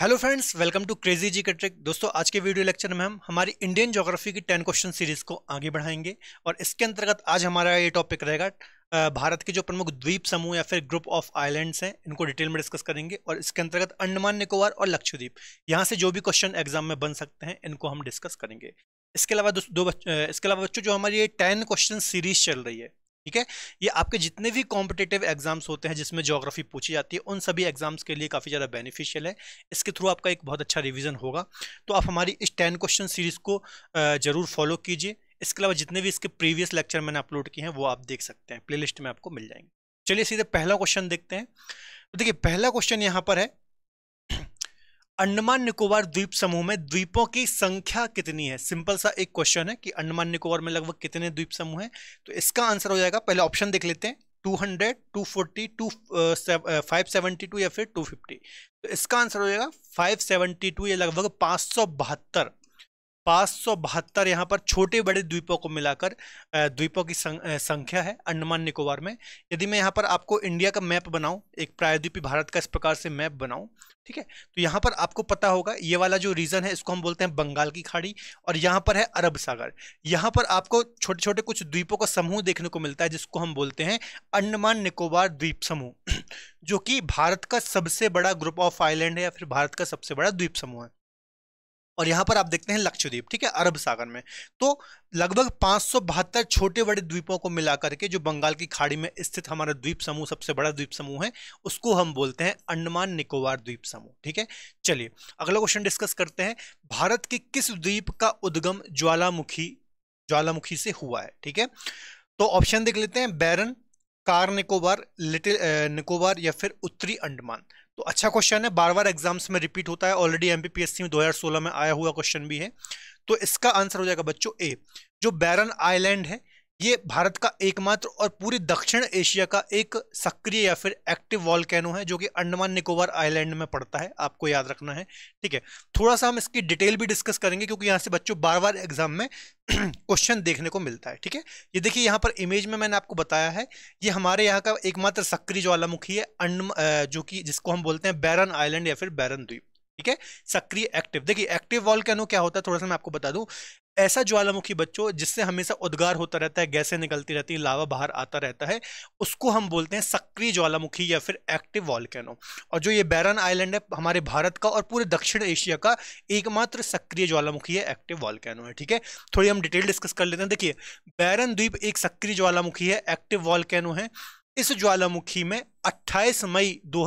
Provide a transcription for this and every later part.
hello friends welcome to crazy G K trick दोस्तों आज के वीडियो लेक्चर में हम हमारी इंडियन ज्योग्राफी की टेन क्वेश्चन सीरीज को आगे बढ़ाएंगे और इसके अंतर्गत आज हमारा ये टॉपिक रहेगा भारत के जो प्रमुख द्वीप समूह या फिर ग्रुप ऑफ आइलैंड्स हैं इनको डिटेल में डिस्कस करेंगे और इसके अंतर्गत अंडमान निकोबार और लक्षद्वीप यहाँ से जो भी क्वेश्चन एग्जाम में बन सकते हैं इनको हम डिस्कस करेंगे इसके अलावा दो इसके अलावा बच्चों जो हमारी ये टेन क्वेश्चन सीरीज चल रही है ठीक है ये आपके जितने भी कॉम्पिटेटिव एग्जाम्स होते हैं जिसमें जोग्राफी पूछी जाती है उन सभी एग्जाम्स के लिए काफ़ी ज़्यादा बेनिफिशियल है इसके थ्रू आपका एक बहुत अच्छा रिविजन होगा तो आप हमारी इस टेन क्वेश्चन सीरीज़ को ज़रूर फॉलो कीजिए इसके अलावा जितने भी इसके प्रीवियस लेक्चर मैंने अपलोड किए हैं वो आप देख सकते हैं प्लेलिस्ट में आपको मिल जाएंगे चलिए सीधे पहला क्वेश्चन देखते हैं तो देखिए पहला क्वेश्चन यहाँ पर है अंडमान निकोबार द्वीप समूह में द्वीपों की संख्या कितनी है सिंपल सा एक क्वेश्चन है कि अंडमान निकोबार में लगभग कितने द्वीप समूह हैं तो इसका आंसर हो जाएगा पहले ऑप्शन देख लेते हैं 200, 240, 2, uh, 572 uh, या फिर 250 तो इसका आंसर हो जाएगा 572 या लगभग पाँच सौ बहत्तर पाँच सौ बहत्तर यहाँ पर छोटे बड़े द्वीपों को मिलाकर द्वीपों की संख्या है अंडमान निकोबार में यदि मैं यहाँ पर आपको इंडिया का मैप बनाऊँ एक प्रायद्वीपी भारत का इस प्रकार से मैप बनाऊँ ठीक है तो यहाँ पर आपको पता होगा ये वाला जो रीजन है इसको हम बोलते हैं बंगाल की खाड़ी और यहाँ पर है अरब सागर यहाँ पर आपको छोटे छोटे कुछ द्वीपों का समूह देखने को मिलता है जिसको हम बोलते हैं अंडमान निकोबार द्वीप समूह जो कि भारत का सबसे बड़ा ग्रुप ऑफ आइलैंड है या फिर भारत का सबसे बड़ा द्वीप समूह है और यहाँ पर आप देखते हैं लक्षद्वीप ठीक है अरब सागर में तो लगभग पाँच छोटे बड़े द्वीपों को मिलाकर के जो बंगाल की खाड़ी में स्थित हमारा द्वीप समूह सबसे बड़ा द्वीप समूह है उसको हम बोलते हैं अंडमान निकोबार द्वीप समूह ठीक है चलिए अगला क्वेश्चन डिस्कस करते हैं भारत के किस द्वीप का उद्गम ज्वालामुखी ज्वालामुखी से हुआ है ठीक है तो ऑप्शन देख लेते हैं बैरन कार निकोबार लिटिल निकोबार या फिर उत्तरी अंडमान तो अच्छा क्वेश्चन है बार बार एग्जाम्स में रिपीट होता है ऑलरेडी एमपीपीएससी में 2016 में आया हुआ क्वेश्चन भी है तो इसका आंसर हो जाएगा बच्चों ए जो बैरन आइलैंड है ये भारत का एकमात्र और पूरी दक्षिण एशिया का एक सक्रिय या फिर एक्टिव वॉलकैनो है जो कि अंडमान निकोबार आइलैंड में पड़ता है आपको याद रखना है ठीक है थोड़ा सा हम इसकी डिटेल भी डिस्कस करेंगे क्योंकि यहाँ से बच्चों बार बार एग्जाम में क्वेश्चन देखने को मिलता है ठीक है ये देखिए यहाँ पर इमेज में मैंने आपको बताया है ये हमारे यहाँ का एकमात्र सक्रिय ज्वालामुखी है अंड जो कि जिसको हम बोलते हैं बैरन आइलैंड या फिर बैरन द्वीप ठीक है सक्रिय एक्टिव देखिए एक्टिव वॉलकैनो क्या होता है थोड़ा सा मैं आपको बता दूं ऐसा ज्वालामुखी बच्चों जिससे हमेशा उद्गार होता रहता है गैसें निकलती रहती हैं लावा बाहर आता रहता है उसको हम बोलते हैं सक्रिय ज्वालामुखी या फिर एक्टिव वॉल्केनो और जो ये बैरन आइलैंड है हमारे भारत का और पूरे दक्षिण एशिया का एकमात्र सक्रिय ज्वालामुखी है एक्टिव वॉल्केनो है ठीक है थोड़ी हम डिटेल डिस्कस कर लेते हैं देखिए बैरन द्वीप एक सक्रिय ज्वालामुखी है एक्टिव वॉल्केनो है इस ज्वालामुखी में अट्ठाईस मई दो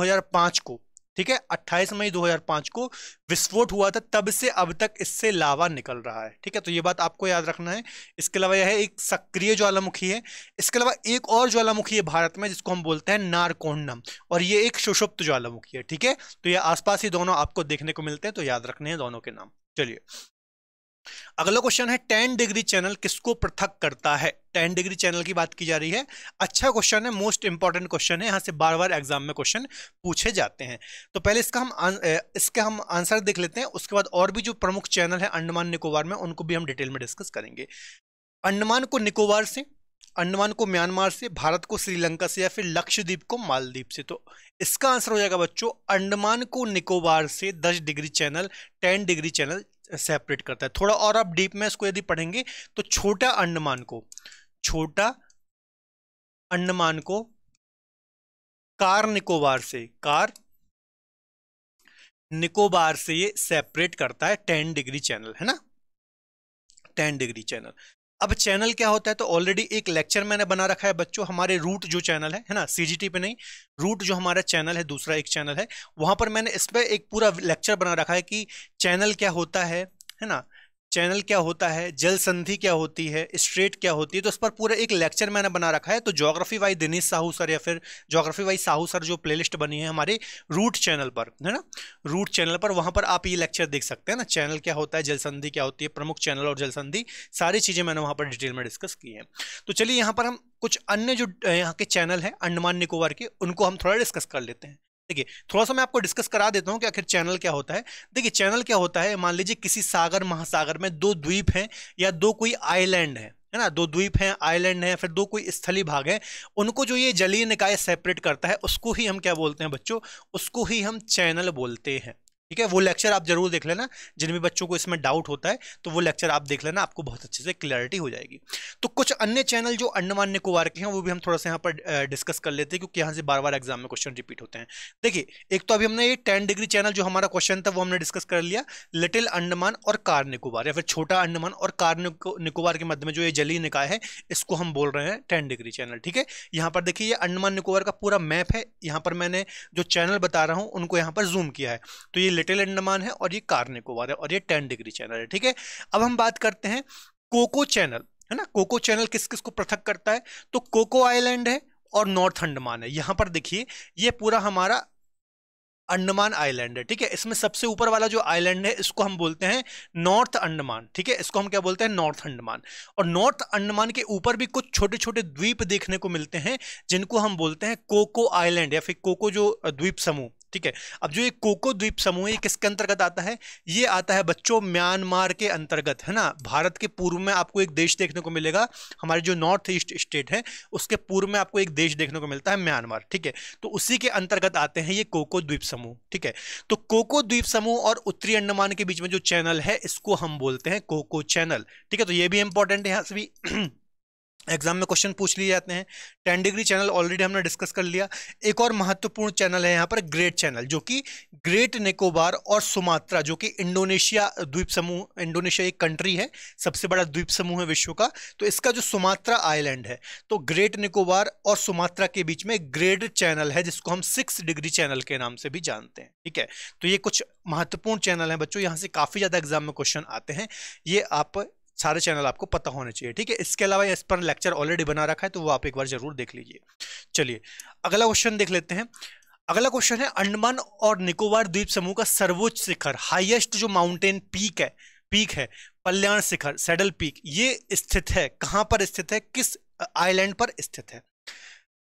को ठीक है 28 मई 2005 को विस्फोट हुआ था तब से अब तक इससे लावा निकल रहा है ठीक है तो ये बात आपको याद रखना है इसके अलावा यह है एक सक्रिय ज्वालामुखी है इसके अलावा एक और ज्वालामुखी है भारत में जिसको हम बोलते हैं नारकोंडम और ये एक सुषुप्त ज्वालामुखी है ठीक है तो ये आसपास ही दोनों आपको देखने को मिलते हैं तो याद रखने हैं दोनों के नाम चलिए अगला क्वेश्चन है टेन डिग्री चैनल किसको पृथक करता है टेन डिग्री चैनल की बात की जा रही है अच्छा क्वेश्चन है मोस्ट इंपॉर्टेंट क्वेश्चन है यहां से बार बार एग्जाम में क्वेश्चन पूछे जाते हैं तो पहले इसका हम आन, इसके हम आंसर देख लेते हैं उसके बाद और भी जो प्रमुख चैनल है अंडमान निकोबार में उनको भी हम डिटेल में डिस्कस करेंगे अंडमान को निकोबार से अंडमान को म्यांमार से भारत को श्रीलंका से या फिर लक्षद्वीप को मालदीप से तो इसका आंसर हो जाएगा बच्चों अंडमान को निकोबार से 10 degree channel 10 degree channel separate करता है थोड़ा और आप डीप में इसको यदि पढ़ेंगे तो छोटा अंडमान को छोटा अंडमान को कार निकोबार से कार निकोबार से ये सेपरेट करता है टेन डिग्री चैनल है ना टेन डिग्री चैनल अब चैनल क्या होता है तो ऑलरेडी एक लेक्चर मैंने बना रखा है बच्चों हमारे रूट जो चैनल है है ना सीजीटी पे नहीं रूट जो हमारा चैनल है दूसरा एक चैनल है वहां पर मैंने इस पर एक पूरा लेक्चर बना रखा है कि चैनल क्या होता है है ना चैनल क्या होता है जल संधि क्या होती है स्ट्रेट क्या होती है तो इस पर पूरा एक लेक्चर मैंने बना रखा है तो geography by Dinesh Sahu sir या फिर जोग्राफी वाई साहू सर जो प्लेलिस्ट बनी है हमारे रूट चैनल पर है ना रूट चैनल पर वहाँ पर आप ये लेक्चर देख सकते हैं ना चैनल क्या होता है जल संधि क्या होती है प्रमुख चैनल और जल संधि सारी चीज़ें मैंने वहाँ पर डिटेल में डिस्कस की हैं तो चलिए यहाँ पर हम कुछ अन्य जो यहाँ के चैनल हैं अंडमान निकोबार के उनको हम थोड़ा डिस्कस कर लेते हैं देखिए थोड़ा सा मैं आपको डिस्कस करा देता हूँ कि आखिर चैनल क्या होता है देखिए चैनल क्या होता है मान लीजिए किसी सागर महासागर में दो द्वीप हैं या दो कोई आइलैंड है है ना दो द्वीप हैं आइलैंड हैं फिर दो कोई स्थलीय भाग हैं उनको जो ये जलीय निकाय सेपरेट करता है उसको ही हम क्या बोलते हैं बच्चों उसको ही हम चैनल बोलते हैं ठीक है वो लेक्चर आप जरूर देख लेना जिन भी बच्चों को इसमें डाउट होता है तो वो लेक्चर आप देख लेना आपको बहुत अच्छे से क्लियरिटी हो जाएगी तो कुछ अन्य चैनल जो अंडमान निकोबार के हैं वो भी हम थोड़ा सा यहाँ पर डिस्कस कर लेते हैं क्योंकि यहाँ से बार बार एग्जाम में क्वेश्चन रिपीट होते हैं देखिए एक तो अभी हमने ये टेन डिग्री चैनल जो हमारा क्वेश्चन था वो हमने डिस्कस कर लिया लिटिल अंडमान और कार निकोबार या फिर छोटा अंडमान और कार निकोबार के मध्य में जो ये जली निकाय है इसको हम बोल रहे हैं टेन डिग्री चैनल ठीक है यहाँ पर देखिए ये अंडमान निकोबार का पूरा मैप है यहाँ पर मैंने जो चैनल बता रहा हूँ उनको यहाँ पर जूम किया है तो ये लिटिल अंडमान है और ये कार निकोबार है और ये टेन डिग्री चैनल है ठीक है अब हम बात करते हैं कोको चैनल है ना कोको चैनल किस किस को पृथक करता है तो कोको आइलैंड है और नॉर्थ अंडमान है यहां पर देखिए ये पूरा हमारा अंडमान आइलैंड है ठीक है इसमें सबसे ऊपर वाला जो आइलैंड है इसको हम बोलते हैं नॉर्थ अंडमान ठीक है इसको हम क्या बोलते हैं नॉर्थ अंडमान और नॉर्थ अंडमान के ऊपर भी कुछ छोटे छोटे द्वीप देखने को मिलते हैं जिनको हम बोलते हैं कोको आइलैंड या फिर कोको जो द्वीप समूह ठीक है अब जो ये कोको द्वीप समूह है किसके अंतर्गत आता है ये आता है बच्चों म्यांमार के अंतर्गत है ना भारत के पूर्व में आपको एक देश देखने को मिलेगा हमारे जो नॉर्थ ईस्ट स्टेट है उसके पूर्व में आपको एक देश देखने को मिलता है म्यांमार ठीक है तो उसी के अंतर्गत आते हैं ये कोको द्वीप समूह ठीक है तो कोको द्वीप समूह और उत्तरी अंडमान के बीच में जो चैनल है इसको हम बोलते हैं कोको चैनल ठीक है तो ये भी इंपॉर्टेंट है यहाँ से भी एग्जाम में क्वेश्चन पूछ लिए जाते हैं टेन डिग्री चैनल ऑलरेडी हमने डिस्कस कर लिया एक और महत्वपूर्ण चैनल है यहाँ पर ग्रेट चैनल जो कि ग्रेट निकोबार और सुमात्रा जो कि इंडोनेशिया द्वीप समूह इंडोनेशिया एक कंट्री है सबसे बड़ा द्वीप समूह है विश्व का तो इसका जो सुमात्रा आइलैंड है तो ग्रेट निकोबार और सुमात्रा के बीच में ग्रेट चैनल है जिसको हम सिक्स डिग्री चैनल के नाम से भी जानते हैं ठीक है तो ये कुछ महत्वपूर्ण चैनल हैं बच्चों यहाँ से काफ़ी ज़्यादा एग्जाम में क्वेश्चन आते हैं ये आप सारे चैनल आपको पता होने चाहिए ठीक है इसके अलावा इस पर लेक्चर ऑलरेडी बना रखा है तो वो आप एक बार जरूर देख लीजिए चलिए अगला क्वेश्चन देख लेते हैं अगला क्वेश्चन है अंडमान और निकोबार द्वीप समूह का सर्वोच्च शिखर हाइएस्ट जो माउंटेन पीक है पीक है पल्याण शिखर सेडल पीक ये स्थित है कहाँ पर स्थित है किस आइलैंड पर स्थित है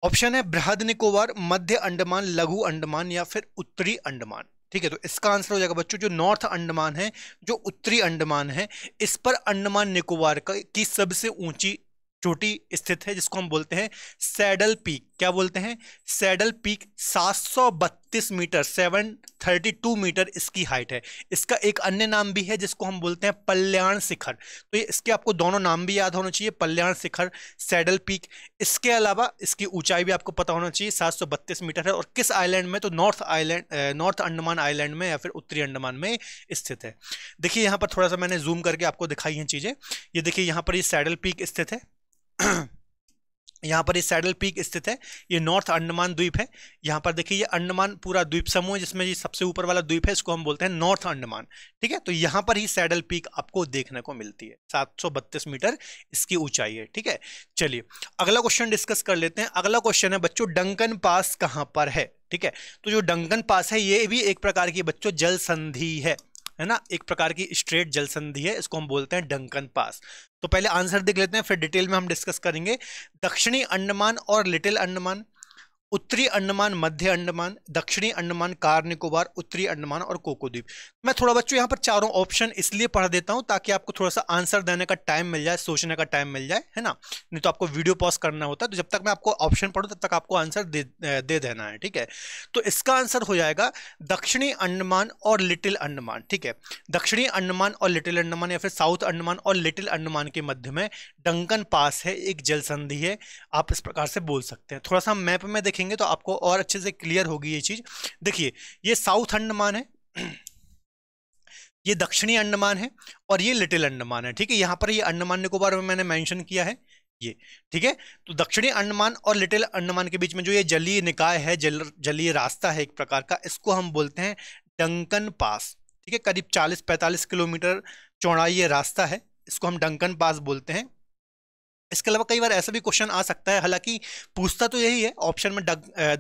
ऑप्शन है बृहद निकोबार मध्य अंडमान लघु अंडमान या फिर उत्तरी अंडमान ठीक है तो इसका आंसर हो जाएगा बच्चों जो नॉर्थ अंडमान है जो उत्तरी अंडमान है इस पर अंडमान निकोबार का की सबसे ऊंची चोटी स्थित है जिसको हम बोलते हैं सैडल पीक क्या बोलते हैं सैडल पीक 732 मीटर 732 मीटर इसकी हाइट है इसका एक अन्य नाम भी है जिसको हम बोलते हैं पल्याण शिखर तो ये इसके आपको दोनों नाम भी याद होना चाहिए पल्याण शिखर सैडल पीक इसके अलावा इसकी ऊंचाई भी आपको पता होना चाहिए 732 मीटर है और किस आइलैंड में तो north island north Andaman island में या फिर उत्तरी अंडमान में स्थित है देखिए यहाँ पर थोड़ा सा मैंने जूम करके आपको दिखाई है चीज़ें ये देखिए यहाँ पर ये सैडल पीक स्थित है यहाँ पर ये सैडल पीक स्थित है ये नॉर्थ अंडमान द्वीप है यहाँ पर देखिए ये अंडमान पूरा द्वीप समूह जिसमें ये सबसे ऊपर वाला द्वीप है इसको हम बोलते हैं नॉर्थ अंडमान ठीक है तो यहाँ पर ही सैडल पीक आपको देखने को मिलती है 732 मीटर इसकी ऊंचाई है ठीक है चलिए अगला क्वेश्चन डिस्कस कर लेते हैं अगला क्वेश्चन है बच्चों डंकन पास कहाँ पर है ठीक है तो जो डंकन पास है ये भी एक प्रकार की बच्चों जल संधि है है ना एक प्रकार की स्ट्रेट जल संधि है इसको हम बोलते हैं डंकन पास तो पहले आंसर देख लेते हैं फिर डिटेल में हम डिस्कस करेंगे दक्षिणी अंडमान और लिटिल अंडमान उत्तरी अंडमान मध्य अंडमान दक्षिणी अंडमान कार निकोबार उत्तरी अंडमान और कोकोद्वीप मैं थोड़ा बच्चों यहाँ पर चारों ऑप्शन इसलिए पढ़ देता हूँ ताकि आपको थोड़ा सा आंसर देने का टाइम मिल जाए सोचने का टाइम मिल जाए है ना नहीं तो आपको वीडियो पॉज करना होता है तो जब तक मैं आपको ऑप्शन पढ़ूँ तब तक आपको आंसर दे दे देना है ठीक है तो इसका आंसर हो जाएगा दक्षिणी अंडमान और लिटिल अंडमान ठीक है दक्षिणी अंडमान और लिटिल अंडमान या फिर साउथ अंडमान और लिटिल अंडमान के मध्य में डंकन पास है एक जल संधि है आप इस प्रकार से बोल सकते हैं थोड़ा सा मैप में देखिए देखेंगे तो आपको और अच्छे से क्लियर होगी ये चीज़ देखिए ये साउथ अंडमान है ये दक्षिणी अंडमान है और ये लिटिल अंडमान है ठीक है यहां पर ये अंडमान निकोबार में मैंने मेंशन किया है ये ठीक है तो दक्षिणी अंडमान और लिटिल अंडमान के बीच में जो ये जलीय निकाय है जल जलीय रास्ता है एक प्रकार का इसको हम बोलते हैं डंकन पास ठीक है करीब 40-45 किलोमीटर चौड़ाई ये रास्ता है इसको हम डंकन पास बोलते हैं इसके अलावा कई बार ऐसा भी क्वेश्चन आ सकता है हालांकि पूछता तो यही है ऑप्शन में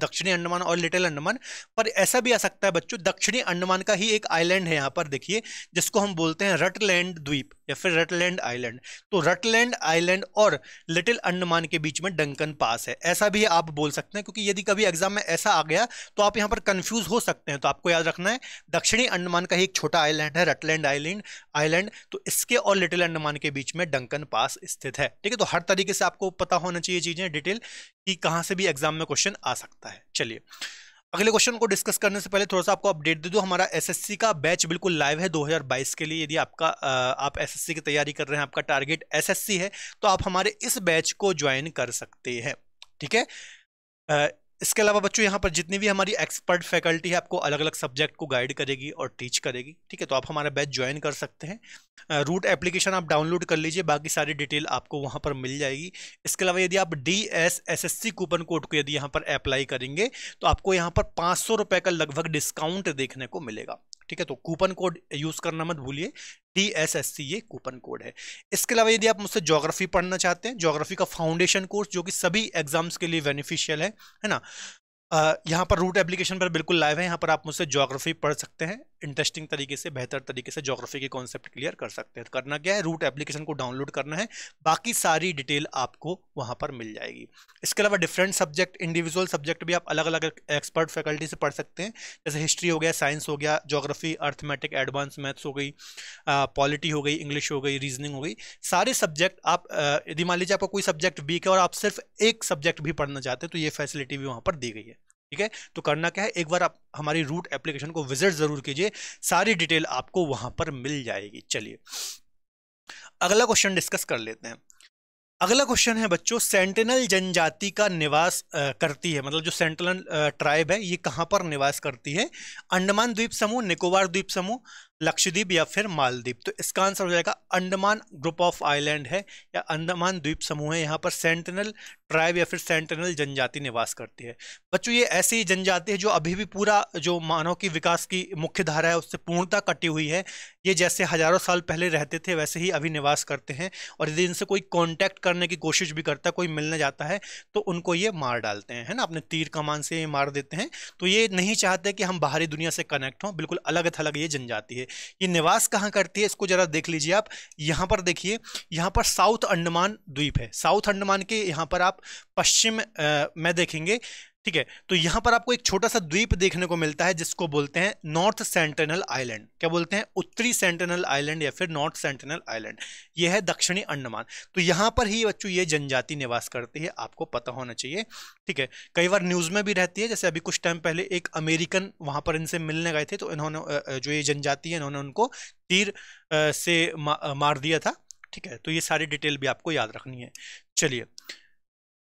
दक्षिणी अंडमान और लिटिल अंडमान पर ऐसा भी आ सकता है बच्चों दक्षिणी अंडमान का ही एक आइलैंड है यहाँ पर देखिए जिसको हम बोलते हैं रटलैंड द्वीप या फिर रटलैंड आइलैंड तो रटलैंड आइलैंड और लिटिल अंडमान के बीच में डंकन पास है ऐसा भी आप बोल सकते हैं क्योंकि यदि कभी एग्जाम में ऐसा आ गया तो आप यहाँ पर कन्फ्यूज हो सकते हैं तो आपको याद रखना है दक्षिणी अंडमान का ही एक छोटा आइलैंड है रटलैंड आइलैंड आइलैंड तो इसके और लिटिल अंडमान के बीच में डंकन पास स्थित है ठीक है तो हर तरीके से आपको पता होना चाहिए चीज़ें डिटेल कि कहाँ से भी एग्जाम में क्वेश्चन आ सकता है चलिए अगले क्वेश्चन को डिस्कस करने से पहले थोड़ा सा आपको अपडेट दे दो हमारा एसएससी का बैच बिल्कुल लाइव है 2022 के लिए यदि आपका आप एसएससी की तैयारी कर रहे हैं आपका टारगेट एसएससी है तो आप हमारे इस बैच को ज्वाइन कर सकते हैं ठीक है इसके अलावा बच्चों यहाँ पर जितनी भी हमारी एक्सपर्ट फैकल्टी है आपको अलग अलग सब्जेक्ट को गाइड करेगी और टीच करेगी ठीक है तो आप हमारा बैच ज्वाइन कर सकते हैं रूट एप्लीकेशन आप डाउनलोड कर लीजिए बाकी सारी डिटेल आपको वहाँ पर मिल जाएगी इसके अलावा यदि आप D S S S C coupon code को यदि यहाँ पर अप्लाई करेंगे तो आपको यहाँ पर पाँच सौ रुपये का लगभग डिस्काउंट देखने को मिलेगा ठीक है तो कूपन कोड यूज करना मत भूलिए टी एस एस सी ये कूपन कोड है इसके अलावा यदि आप मुझसे ज्योग्राफी पढ़ना चाहते हैं ज्योग्राफी का फाउंडेशन कोर्स जो कि सभी एग्जाम्स के लिए बेनिफिशियल है है ना यहाँ पर रूट एप्लीकेशन पर बिल्कुल लाइव है यहाँ पर आप मुझसे ज्योग्राफी पढ़ सकते हैं इंटरेस्टिंग तरीके से बेहतर तरीके से जोग्राफी के कॉन्सेप्ट क्लियर कर सकते हैं तो करना क्या है रूट एप्लीकेशन को डाउनलोड करना है बाकी सारी डिटेल आपको वहाँ पर मिल जाएगी इसके अलावा डिफरेंट सब्जेक्ट इंडिविजुअल सब्जेक्ट भी आप अलग अलग एक्सपर्ट फैकल्टी से पढ़ सकते हैं जैसे हिस्ट्री हो गया साइंस हो गया जोग्राफी अर्थमेटिक एडवांस मैथ्स हो गई पॉलिटी हो गई इंग्लिश हो गई रीजनिंग हो गई सारे सब्जेक्ट आप यदि मान लीजिए आपका कोई सब्जेक्ट वीक है और आप सिर्फ एक सब्जेक्ट भी पढ़ना चाहते हैं तो ये फैसिलिटी भी वहाँ पर दी गई है ठीक है तो करना क्या है एक बार आप हमारी रूट एप्लीकेशन को विजिट जरूर कीजिए सारी डिटेल आपको वहां पर मिल जाएगी चलिए अगला क्वेश्चन डिस्कस कर लेते हैं अगला क्वेश्चन है बच्चों सेंटिनल जनजाति का निवास करती है मतलब जो सेंटिनल ट्राइब है ये कहाँ पर निवास करती है अंडमान द्वीप समूह निकोबार द्वीप समूह लक्षद्वीप या फिर मालदीप तो इसका आंसर हो जाएगा अंडमान ग्रुप ऑफ आइलैंड है या अंडमान द्वीप समूह है यहाँ पर सेंटिनल ट्राइब या फिर सेंटनल जनजाति निवास करती है बच्चों ये ऐसी जनजाति है जो अभी भी पूरा जो मानव की विकास की मुख्य धारा है उससे पूर्णता कटी हुई है ये जैसे हजारों साल पहले रहते थे वैसे ही अभी निवास करते हैं और यदि इनसे कोई कॉन्टैक्ट करने की कोशिश भी करता है कोई मिलने जाता है तो उनको ये मार डालते हैं है ना अपने तीर कमान से ये मार देते हैं तो ये नहीं चाहते कि हम बाहरी दुनिया से कनेक्ट हों बिल्कुल अलग थलग ये जनजाति है ये निवास कहाँ करती है इसको ज़रा देख लीजिए आप यहाँ पर देखिए यहाँ पर साउथ अंडमान द्वीप है साउथ अंडमान के यहाँ पर आप पश्चिम में देखेंगे ठीक है तो यहां पर आपको एक छोटा सा द्वीप देखने को मिलता है जिसको बोलते हैं नॉर्थ सेंटिनल आइलैंड क्या बोलते हैं उत्तरी सेंटिनल आइलैंड या फिर नॉर्थ सेंटिनल आइलैंड यह है दक्षिणी अंडमान तो यहां पर ही बच्चों ये जनजाति निवास करती है आपको पता होना चाहिए ठीक है कई बार न्यूज़ में भी रहती है जैसे अभी कुछ टाइम पहले एक अमेरिकन वहां पर इनसे मिलने गए थे तो इन्होंने जो ये जनजाति है इन्होंने उनको तीर से मार दिया था ठीक है तो ये सारी डिटेल भी आपको याद रखनी है चलिए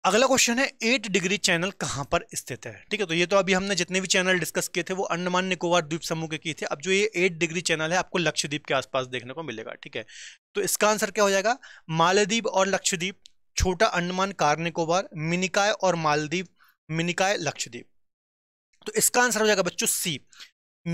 अगला क्वेश्चन है एट डिग्री चैनल कहाँ पर स्थित है ठीक है तो ये तो अभी हमने जितने भी चैनल डिस्कस किए थे वो अंडमान निकोबार द्वीप समूह के किए थे अब जो ये एट डिग्री चैनल है आपको लक्षद्वीप के आसपास देखने को मिलेगा ठीक है तो इसका आंसर क्या हो जाएगा मालदीप और लक्षद्वीप छोटा अंडमान कार निकोबार मिनिकाय और मालदीप मिनिकाय लक्षद्वीप तो इसका आंसर हो जाएगा बच्चों सी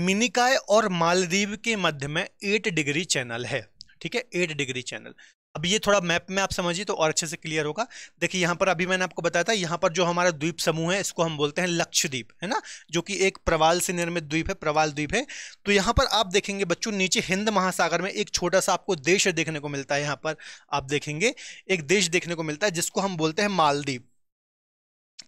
मिनिकाय और मालदीव के मध्य में एट डिग्री चैनल है ठीक है एट डिग्री चैनल अब ये थोड़ा मैप में आप समझिए तो और अच्छे से क्लियर होगा देखिए यहाँ पर अभी मैंने आपको बताया था यहाँ पर जो हमारा द्वीप समूह है इसको हम बोलते हैं लक्षद्वीप है ना जो कि एक प्रवाल से निर्मित द्वीप है प्रवाल द्वीप है तो यहाँ पर आप देखेंगे बच्चों नीचे हिंद महासागर में एक छोटा सा आपको देश देखने को मिलता है यहाँ पर आप देखेंगे एक देश देखने को मिलता है जिसको हम बोलते हैं मालदीप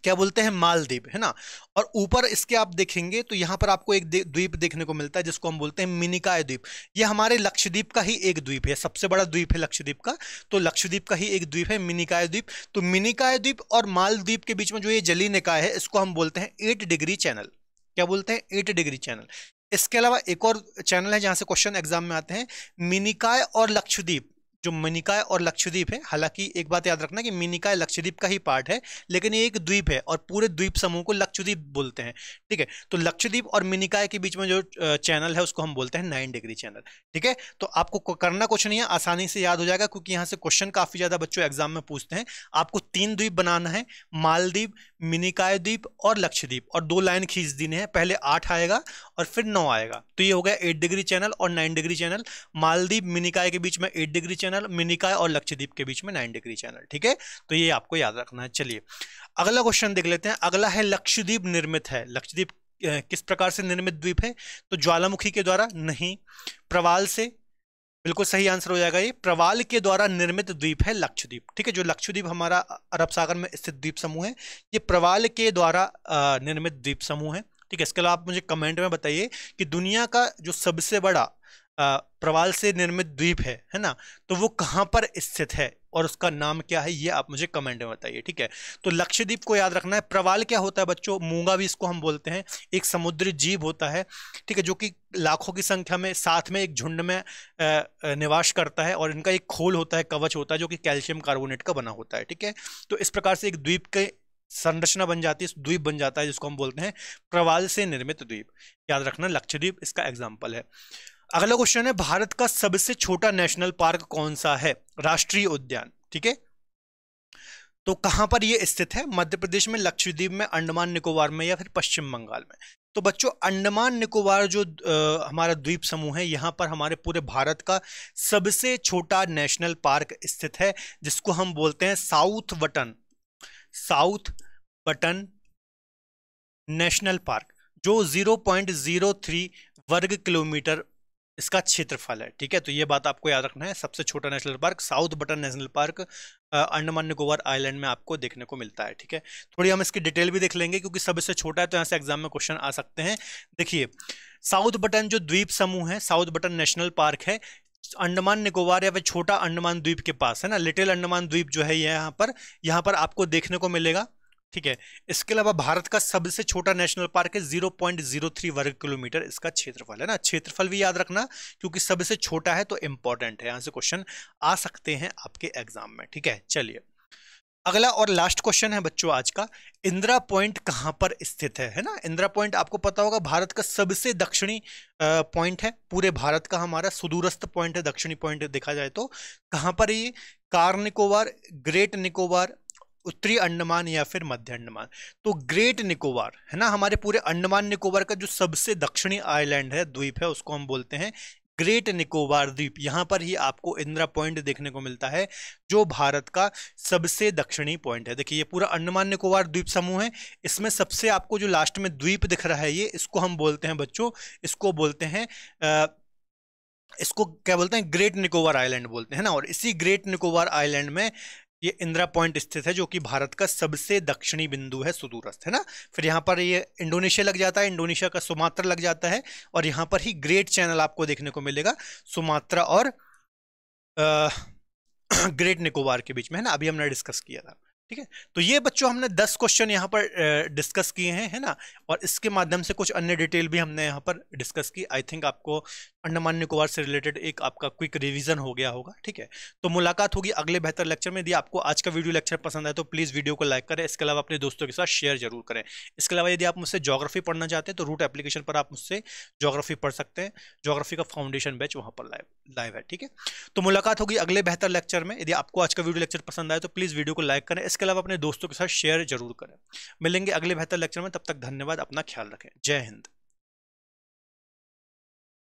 क्या बोलते हैं मालदीप है ना और ऊपर इसके आप देखेंगे तो यहाँ पर आपको एक द्वीप देखने को मिलता है जिसको हम बोलते हैं मिनिकाय द्वीप ये हमारे लक्षद्वीप का ही एक द्वीप है सबसे बड़ा द्वीप है लक्षद्वीप का तो लक्षद्वीप का ही एक द्वीप है मिनिकाय द्वीप तो मिनिकाय द्वीप और मालद्वीप के बीच में जो ये जली निकाय है इसको हम बोलते हैं एट डिग्री चैनल क्या बोलते हैं एट डिग्री चैनल इसके अलावा एक और चैनल है जहाँ से क्वेश्चन एग्जाम में आते हैं मिनिकाय और लक्षद्वीप जो मिनिकाय और लक्षद्वीप है हालांकि एक बात याद रखना कि मिनिकाय लक्षद्वीप का ही पार्ट है लेकिन ये एक द्वीप है और पूरे द्वीप समूह को लक्षद्वीप बोलते हैं ठीक है तो लक्षद्वीप और मिनिकाय के बीच में जो चैनल है उसको हम बोलते हैं नाइन डिग्री चैनल ठीक है तो आपको करना कुछ नहीं है आसानी से याद हो जाएगा क्योंकि यहाँ से क्वेश्चन काफी ज्यादा बच्चों एग्जाम में पूछते हैं आपको तीन द्वीप बनाना है मालदीप मिनिकाय द्वीप और लक्षद्वीप और दो लाइन खींच देने हैं पहले आठ आएगा और फिर नौ आएगा तो ये हो गया एट डिग्री चैनल और nine degree channel Maldives Minicoy के बीच में eight degree channel channel Minicoy और लक्षद्वीप के बीच में नाइन डिग्री चैनल ठीक है तो ये आपको याद रखना है चलिए अगला क्वेश्चन देख लेते हैं अगला है लक्षद्वीप निर्मित है लक्षद्वीप किस प्रकार से निर्मित द्वीप है तो ज्वालामुखी के द्वारा नहीं प्रवाल से बिल्कुल सही आंसर हो जाएगा ये प्रवाल के द्वारा निर्मित द्वीप है लक्षद्वीप ठीक है जो लक्षद्वीप हमारा अरब सागर में स्थित द्वीप समूह है ये प्रवाल के द्वारा निर्मित द्वीप समूह है ठीक है इसके अलावा आप मुझे कमेंट में बताइए कि दुनिया का जो सबसे बड़ा प्रवाल से निर्मित द्वीप है है ना तो वो कहाँ पर स्थित है और उसका नाम क्या है ये आप मुझे कमेंट में बताइए ठीक है तो लक्षद्वीप को याद रखना है प्रवाल क्या होता है बच्चों मूंगा भी इसको हम बोलते हैं एक समुद्री जीव होता है ठीक है जो कि लाखों की संख्या में साथ में एक झुंड में निवास करता है और इनका एक खोल होता है कवच होता है जो कि कैल्शियम कार्बोनेट का बना होता है ठीक है तो इस प्रकार से एक द्वीप के संरचना बन जाती है द्वीप बन जाता है जिसको हम बोलते हैं प्रवाल से निर्मित द्वीप याद रखना लक्षद्वीप इसका एग्जाम्पल है अगला क्वेश्चन है भारत का सबसे छोटा नेशनल पार्क कौन सा है राष्ट्रीय उद्यान ठीक है तो कहां पर यह स्थित है मध्य प्रदेश में लक्षद्वीप में अंडमान निकोबार में या फिर पश्चिम बंगाल में तो बच्चों अंडमान निकोबार जो आ, हमारा द्वीप समूह है यहाँ पर हमारे पूरे भारत का सबसे छोटा नेशनल पार्क स्थित है जिसको हम बोलते हैं South Button South Button national park जो 0.03 वर्ग किलोमीटर इसका क्षेत्रफल है ठीक है तो ये बात आपको याद रखना है सबसे छोटा national park South Button national park Andaman Nicobar island में आपको देखने को मिलता है ठीक है थोड़ी हम इसकी डिटेल भी देख लेंगे क्योंकि सब इससे छोटा है तो यहाँ से एग्जाम में क्वेश्चन आ सकते हैं देखिए साउथ बटन जो द्वीप समूह है साउथ बटन नेशनल पार्क है अंडमान निकोबार या फिर छोटा अंडमान द्वीप के पास है ना लिटिल अंडमान द्वीप जो है यहाँ पर यहाँ पर आपको देखने को मिलेगा ठीक है इसके अलावा भारत का सबसे छोटा नेशनल पार्क है 0.03 वर्ग किलोमीटर इसका क्षेत्रफल है ना क्षेत्रफल भी याद रखना क्योंकि सबसे छोटा है तो इंपॉर्टेंट है यहां से क्वेश्चन आ सकते हैं आपके एग्जाम में ठीक है चलिए अगला और लास्ट क्वेश्चन है बच्चों आज का इंदिरा पॉइंट कहां पर स्थित है है ना इंदिरा पॉइंट आपको पता होगा भारत का सबसे दक्षिणी पॉइंट है पूरे भारत का हमारा सुदूरस्थ पॉइंट है दक्षिणी पॉइंट देखा जाए तो कहां पर ये कार निकोबार ग्रेट निकोबार उत्तरी अंडमान या फिर मध्य अंडमान तो ग्रेट निकोबार है ना हमारे पूरे अंडमान निकोबार का जो सबसे दक्षिणी आइलैंड है द्वीप है उसको हम बोलते हैं ग्रेट निकोबार द्वीप यहाँ पर ही आपको इंदिरा पॉइंट देखने को मिलता है जो भारत का सबसे दक्षिणी पॉइंट है देखिए ये पूरा अंडमान निकोबार द्वीप समूह है इसमें सबसे आपको जो लास्ट में द्वीप दिख रहा है ये इसको हम बोलते हैं बच्चों इसको बोलते हैं इसको क्या बोलते हैं ग्रेट निकोबार आइलैंड बोलते हैं ना और इसी ग्रेट निकोबार आइलैंड में ये इंदिरा पॉइंट स्थित है जो कि भारत का सबसे दक्षिणी बिंदु है सुदूरस्थ है ना फिर यहाँ पर ये इंडोनेशिया लग जाता है इंडोनेशिया का सुमात्रा लग जाता है और यहाँ पर ही ग्रेट चैनल आपको देखने को मिलेगा सुमात्रा और आ, ग्रेट निकोबार के बीच में है ना अभी हमने डिस्कस किया था ठीक है तो ये बच्चों हमने दस क्वेश्चन यहाँ पर डिस्कस किए हैं है ना और इसके माध्यम से कुछ अन्य डिटेल भी हमने यहाँ पर डिस्कस की आई थिंक आपको अंडमान निकोबार से रिलेटेड एक आपका क्विक रिवीजन हो गया होगा ठीक है तो मुलाकात होगी अगले बेहतर लेक्चर में यदि आपको आज का वीडियो लेक्चर पसंद आए तो प्लीज़ वीडियो को लाइक करें इसके अलावा अपने दोस्तों के साथ शेयर जरूर करें इसके अलावा यदि आप मुझसे जोग्राफी पढ़ना चाहते हैं तो रूट एप्लीकेशन पर आप मुझसे जोग्राफी पढ़ सकते हैं जोग्राफी का फाउंडेशन बैच वहाँ पर लाइव लाइव है ठीक है तो मुलाकात होगी अगले बेहतर लेक्चर में यदि आपको आज का वीडियो लेक्चर पसंद आए तो प्लीज़ वीडियो को लाइक करें इसके अलावा अपने दोस्तों के साथ शेयर जरूर करें मिलेंगे अगले बेहतर लेक्चर में तब तक धन्यवाद अपना ख्याल रखें जय हिंद